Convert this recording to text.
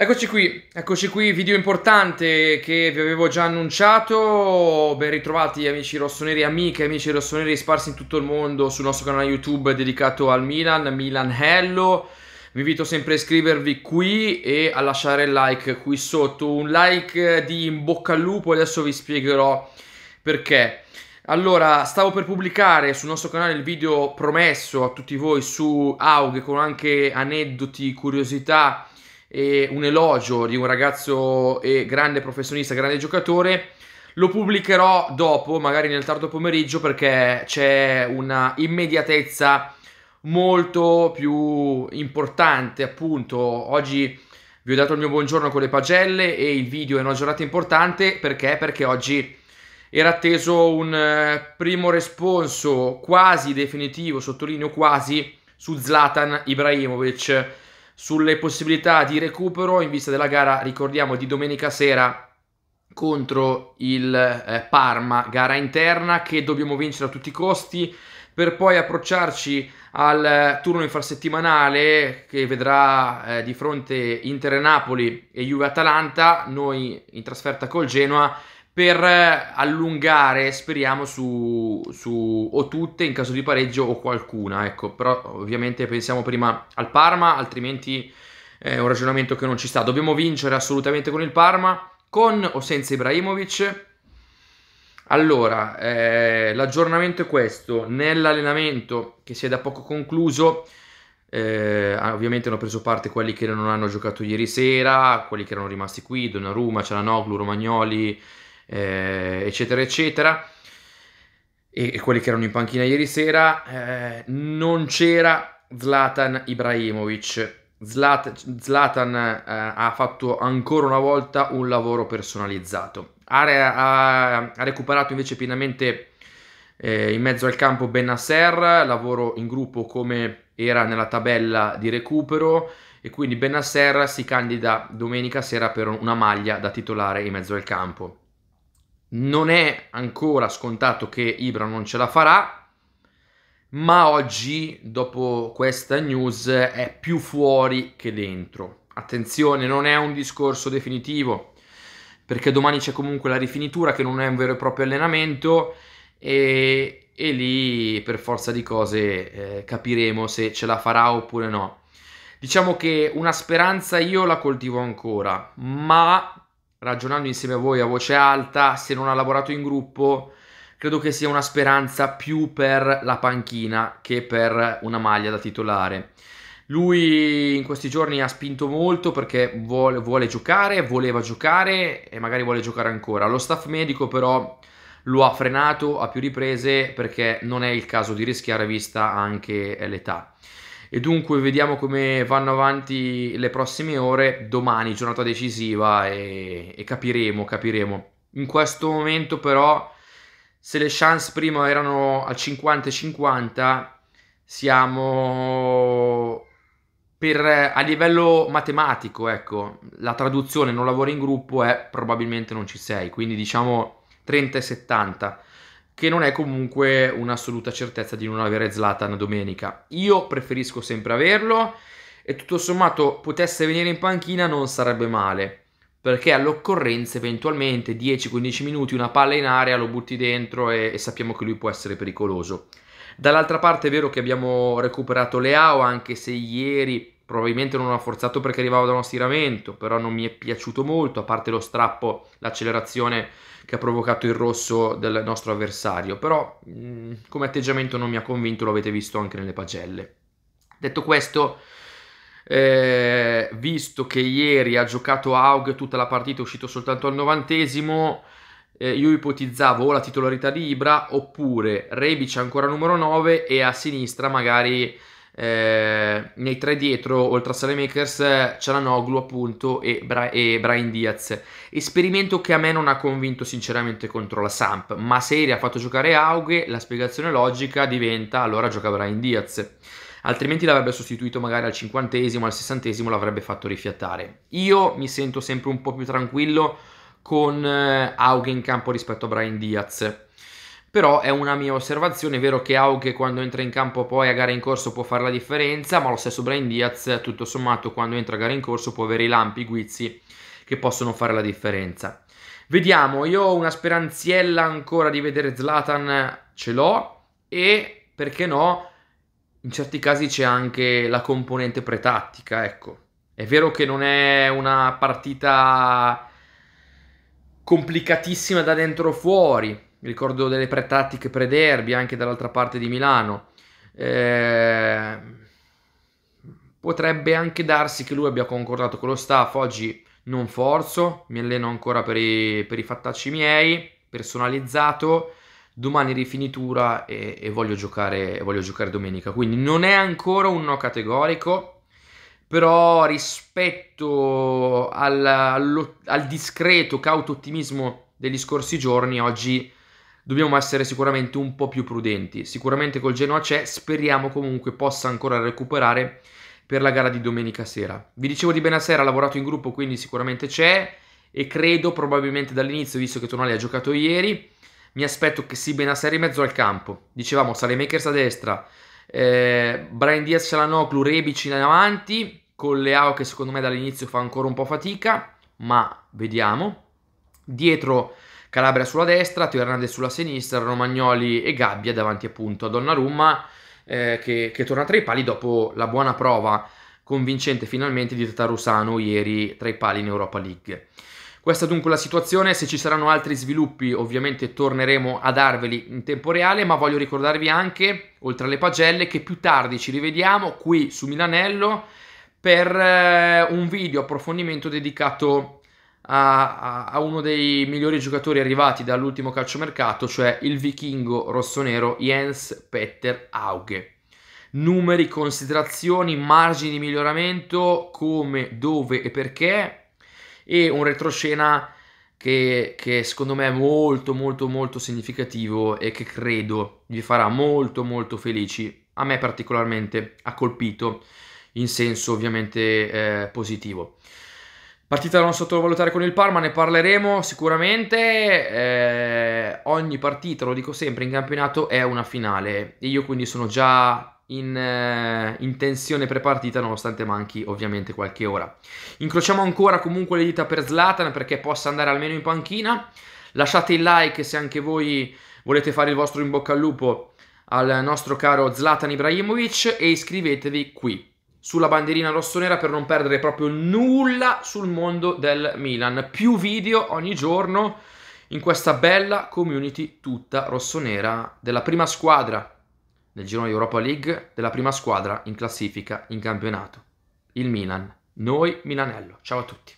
Eccoci qui, eccoci qui, video importante che vi avevo già annunciato, ben ritrovati amici rossoneri, amiche, amici rossoneri sparsi in tutto il mondo sul nostro canale YouTube dedicato al Milan, Milan Hello, vi invito sempre a iscrivervi qui e a lasciare il like qui sotto, un like di in bocca al lupo, adesso vi spiegherò perché. Allora, stavo per pubblicare sul nostro canale il video promesso a tutti voi su Aug con anche aneddoti, curiosità e un elogio di un ragazzo e grande professionista, grande giocatore. Lo pubblicherò dopo, magari nel tardo pomeriggio, perché c'è una immediatezza molto più importante, appunto. Oggi vi ho dato il mio buongiorno con le pagelle e il video è una giornata importante perché? Perché oggi era atteso un eh, primo responso quasi definitivo, sottolineo quasi, su Zlatan Ibrahimovic sulle possibilità di recupero in vista della gara, ricordiamo, di domenica sera contro il eh, Parma, gara interna che dobbiamo vincere a tutti i costi per poi approcciarci al eh, turno infrasettimanale che vedrà eh, di fronte Inter-Napoli e Juve-Atalanta, noi in trasferta col Genoa per eh, allungare, speriamo, su, su, o tutte in caso di pareggio o qualcuna, ecco, però ovviamente pensiamo prima al Parma, altrimenti è un ragionamento che non ci sta. Dobbiamo vincere assolutamente con il Parma, con o senza Ibrahimovic. Allora, eh, l'aggiornamento è questo, nell'allenamento che si è da poco concluso, eh, ah, ovviamente hanno preso parte quelli che non hanno giocato ieri sera, quelli che erano rimasti qui, Donnarumma, Cialanoglu, Romagnoli, eh, eccetera, eccetera, e, e, quelli che erano in panchina ieri sera, eh, non c'era Zlatan Ibrahimovic. Zlat- Zlatan eh, ha fatto ancora una volta un lavoro personalizzato. Ha, re- ha, ha recuperato invece pienamente eh, in mezzo al campo Benasser, lavoro in gruppo come era nella tabella di recupero e quindi Benasser si candida domenica sera per una maglia da titolare in mezzo al campo non è ancora scontato che Ibra non ce la farà, ma oggi, dopo questa news, è più fuori che dentro. Attenzione, non è un discorso definitivo, perché domani c'è comunque la rifinitura che non è un vero e proprio allenamento e, e lì per forza di cose eh, capiremo se ce la farà oppure no. Diciamo che una speranza io la coltivo ancora, ma ragionando insieme a voi a voce alta, se non ha lavorato in gruppo, credo che sia una speranza più per la panchina che per una maglia da titolare. Lui in questi giorni ha spinto molto perché vuole, vuole, giocare, voleva giocare e magari vuole giocare ancora. Lo staff medico però lo ha frenato a più riprese perché non è il caso di rischiare vista anche l'età. E dunque vediamo come vanno avanti le prossime ore, domani giornata decisiva e, e capiremo, capiremo. In questo momento però se le chance prima erano al 50-50 siamo per, a livello matematico, ecco, la traduzione non lavoro in gruppo è eh, probabilmente non ci sei, quindi diciamo 30 70 che non è comunque un'assoluta certezza di non avere Zlatan domenica. Io preferisco sempre averlo e tutto sommato potesse venire in panchina non sarebbe male perché all'occorrenza eventualmente 10-15 minuti una palla in area lo butti dentro e, e, sappiamo che lui può essere pericoloso. Dall'altra parte è vero che abbiamo recuperato Leao anche se ieri probabilmente non ha forzato perché arrivava da uno stiramento, però non mi è piaciuto molto, a parte lo strappo, l'accelerazione che ha provocato il rosso del nostro avversario, però mh, mm, come atteggiamento non mi ha convinto, lo avete visto anche nelle pagelle. Detto questo, eh, visto che ieri ha giocato Aug tutta la partita, è uscito soltanto al novantesimo, eh, io ipotizzavo o la titolarità di Ibra oppure Rebic ancora numero 9 e a sinistra magari eh, nei tre dietro, oltre a Salemakers, Cialanoglu appunto e, Bra- e Brian Diaz. Esperimento che a me non ha convinto sinceramente contro la Samp, ma se Eri ha fatto giocare Aughe, la spiegazione logica diventa allora gioca Brian Diaz. Altrimenti l'avrebbe sostituito magari al cinquantesimo, al sessantesimo, l'avrebbe fatto rifiattare. Io mi sento sempre un po' più tranquillo con eh, Aughe in campo rispetto a Brian Diaz però è una mia osservazione, è vero che Aughe quando entra in campo poi a gara in corso può fare la differenza, ma lo stesso Brian Diaz tutto sommato quando entra a gara in corso può avere i lampi, i guizzi che possono fare la differenza. Vediamo, io ho una speranziella ancora di vedere Zlatan, ce l'ho e perché no, in certi casi c'è anche la componente pretattica, ecco. È vero che non è una partita complicatissima da dentro fuori, ricordo delle pretattiche pre-derby anche dall'altra parte di Milano. Eh, potrebbe anche darsi che lui abbia concordato con lo staff, oggi non forzo, mi alleno ancora per i, per i fattacci miei, personalizzato, domani rifinitura e, e, voglio giocare, e voglio giocare domenica. Quindi non è ancora un no categorico, però rispetto al, al discreto, cauto ottimismo degli scorsi giorni, oggi dobbiamo essere sicuramente un po' più prudenti. Sicuramente col Genoa c'è, speriamo comunque possa ancora recuperare per la gara di domenica sera. Vi dicevo di Benasera, ha lavorato in gruppo, quindi sicuramente c'è e credo probabilmente dall'inizio, visto che Tonali ha giocato ieri, mi aspetto che si Benasera in mezzo al campo. Dicevamo Salemakers a destra, eh, Brian Diaz, Cialanoglu, Rebic in avanti, con Leao che secondo me dall'inizio fa ancora un po' fatica, ma vediamo. Dietro Calabria sulla destra, Teo Hernandez sulla sinistra, Romagnoli e Gabbia davanti appunto a Donnarumma eh, che, che torna tra i pali dopo la buona prova convincente finalmente di Tatarusano ieri tra i pali in Europa League. Questa dunque la situazione, se ci saranno altri sviluppi ovviamente torneremo a darveli in tempo reale, ma voglio ricordarvi anche, oltre alle pagelle, che più tardi ci rivediamo qui su Milanello per eh, un video approfondimento dedicato a, a uno dei migliori giocatori arrivati dall'ultimo calciomercato, cioè il vichingo rossonero Jens Petter Auge. Numeri, considerazioni, margini di miglioramento, come, dove e perché, e un retroscena che, che, secondo me è molto molto molto significativo e che credo vi farà molto molto felici. A me particolarmente ha colpito in senso ovviamente eh, positivo. Partita da non sottovalutare con il Parma, ne parleremo sicuramente. Eh, ogni partita, lo dico sempre, in campionato è una finale. Io quindi sono già in, eh, in tensione prepartita, nonostante manchi ovviamente qualche ora. Incrociamo ancora comunque le dita per Zlatan perché possa andare almeno in panchina. Lasciate il like se anche voi volete fare il vostro in bocca al lupo al nostro caro Zlatan Ibrahimovic e iscrivetevi qui sulla bandierina rossonera per non perdere proprio nulla sul mondo del Milan. Più video ogni giorno in questa bella community tutta rossonera della prima squadra nel giro di Europa League, della prima squadra in classifica in campionato, il Milan. Noi Milanello. Ciao a tutti.